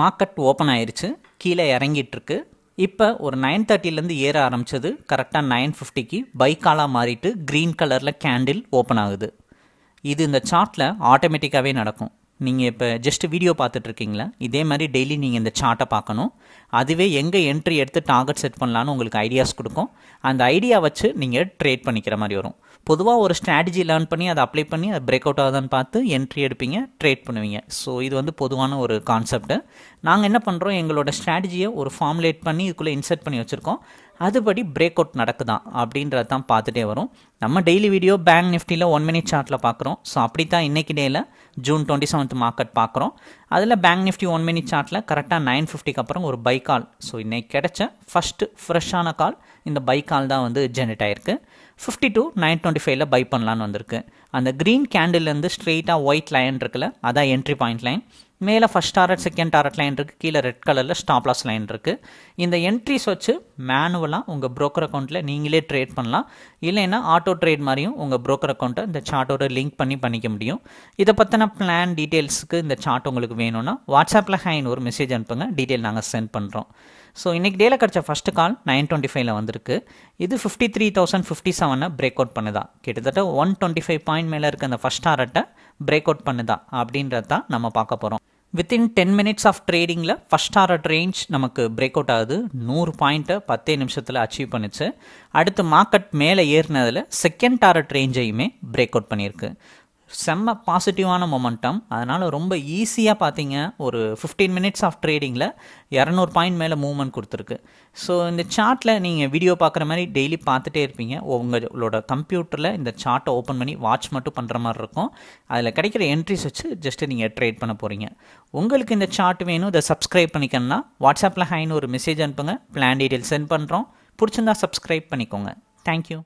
market open ஆயிடுச்சு கீழே இறங்கிட்டுருக்கு இப்போ ஒரு நைன் தேர்ட்டிலேருந்து ஏற ஆரம்பித்தது கரெக்டாக நைன் ஃபிஃப்டிக்கு பைக்காலாக மாறிட்டு க்ரீன் கலரில் கேண்டில் ஓப்பன் ஆகுது இது இந்த சார்ட்டில் ஆட்டோமேட்டிக்காகவே நடக்கும் நீங்கள் இப்போ ஜஸ்ட் வீடியோ பார்த்துட்ருக்கீங்களா இதே மாதிரி டெய்லி நீங்கள் இந்த சார்ட்டை பார்க்கணும் அதுவே எங்கே என்ட்ரி எடுத்து டார்கெட் செட் பண்ணலான்னு உங்களுக்கு ஐடியாஸ் கொடுக்கும் அந்த ஐடியா வச்சு நீங்கள் ட்ரேட் பண்ணிக்கிற மாதிரி வரும் பொதுவாக ஒரு ஸ்ட்ராட்டஜி லேர்ன் பண்ணி அதை அப்ளை பண்ணி அது பிரேக் அவுட் ஆகுதான்னு பார்த்து என்ட்ரி எடுப்பீங்க ட்ரேட் பண்ணுவீங்க ஸோ இது வந்து பொதுவான ஒரு கான்செப்ட்டு நாங்கள் என்ன பண்ணுறோம் எங்களோட ஸ்ட்ராட்டஜியை ஒரு ஃபார்முலேட் பண்ணி இதுக்குள்ளே இன்செர்ட் பண்ணி வச்சுருக்கோம் அதுபடி பிரேக் அவுட் நடக்குதான் அப்படின்றத தான் பார்த்துட்டே வரும் நம்ம டெய்லி வீடியோ பேங்க் நிஃப்டியில் ஒன் மினிட் சார்ட்டில் பார்க்குறோம் ஸோ அப்படி தான் இன்றைக்கி டேயில் ஜூன் டுவெண்ட்டி செவன்த் மார்க்கெட் பார்க்குறோம் அதில் பேங்க் நிஃப்டி ஒன் மினிட் சார்ட்டில் கரெக்டாக நைன் ஃபிஃப்டிக்கு அப்புறம் ஒரு பை கால் ஸோ இன்றைக்கி கிடைச்ச ஃபஸ்ட்டு ஃப்ரெஷ்ஷான கால் இந்த பை கால் தான் வந்து ஜென்ரேட் ஆயிருக்கு ஃபிஃப்டி டூ நைன் டுவெண்ட்டி ஃபைவ்ல பை பண்ணலான்னு வந்திருக்கு அந்த க்ரீன் கேண்டில்லேருந்து ஸ்ட்ரெயிட்டாக ஒயிட் லைன் இருக்குல்ல அதான் என்ட்ரி பாயிண்ட் லைன் மேலே first target second target line இருக்குது கீழே ரெட் கலரில் ஸ்டாப் லாஸ் லைன் இருக்குது இந்த என்ட்ரிஸ் வச்சு மேனுவலாக உங்கள் ப்ரோக்கர் அக்கௌண்ட்டில் நீங்களே ட்ரேட் பண்ணலாம் இல்லைன்னா ஆட்டோ ட்ரேட் மாதிரியும் உங்கள் ப்ரோக்கர் அக்கௌண்ட்டை இந்த சார்ட்டோட லிங்க் பண்ணி பண்ணிக்க முடியும் இதை பற்றின பிளான் டீட்டெயில்ஸுக்கு இந்த சார்ட் உங்களுக்கு வேணும்னா வாட்ஸ்அப்பில் ஹைன்னு ஒரு மெசேஜ் அனுப்புங்க டீட்டெயில் நாங்கள் சென்ட் பண்ணுறோம் ஸோ இன்றைக்கி டேல கிடச்ச ஃபஸ்ட்டு கால் நைன் டுவெண்ட்டி ஃபைவ்ல வந்திருக்கு இது ஃபிஃப்டி த்ரீ தௌசண்ட் ஃபிஃப்டி செவனை பிரேக் அவுட் பண்ணுதா கிட்டத்தட்ட ஒன் டுவெண்ட்டி ஃபைவ் பாயிண்ட் மேலே இருக்க அந்த ஃபஸ்ட் ஆரட்டை பிரேக் அவுட் பண்ணுதா அப்படின்றத நம்ம பார்க்க போகிறோம் வித்தின் டென் மினிட்ஸ் ஆஃப் ட்ரேடிங்கில் ஃபஸ்ட் ஆர்டர் ரேஞ்ச் நமக்கு பிரேக் அவுட் ஆகுது நூறு பாயிண்ட்டை பத்தே நிமிஷத்தில் அச்சீவ் பண்ணிச்சு அடுத்து மார்க்கெட் மேலே ஏறினதில் செகண்ட் டாரட் ரேஞ்சையுமே பிரேக் அவுட் பண்ணியிருக்கு செம்ம பாசிட்டிவான மொமெண்டம் அதனால் ரொம்ப ஈஸியாக பார்த்தீங்க ஒரு ஃபிஃப்டீன் மினிட்ஸ் ஆஃப் ட்ரேடிங்கில் இரநூறு பாயிண்ட் மேலே மூவ்மெண்ட் கொடுத்துருக்கு ஸோ இந்த சார்ட்டில் நீங்கள் வீடியோ பார்க்குற மாதிரி டெய்லி பார்த்துட்டே இருப்பீங்க உங்களோட கம்ப்யூட்டரில் இந்த சார்ட்டை ஓப்பன் பண்ணி வாட்ச் மட்டும் பண்ணுற மாதிரி இருக்கும் அதில் கிடைக்கிற என்ட்ரிஸ் வச்சு ஜஸ்ட்டு நீங்கள் ட்ரேட் பண்ண போகிறீங்க உங்களுக்கு இந்த சார்ட் வேணும் இதை சப்ஸ்கிரைப் பண்ணிக்கணும்னா வாட்ஸ்அப்பில் ஹைன்னு ஒரு மெசேஜ் அனுப்புங்க பிளான் டீட்டெயில் சென்ட் பண்ணுறோம் பிடிச்சிருந்தா சப்ஸ்கிரைப் பண்ணிக்கோங்க தேங்க்யூ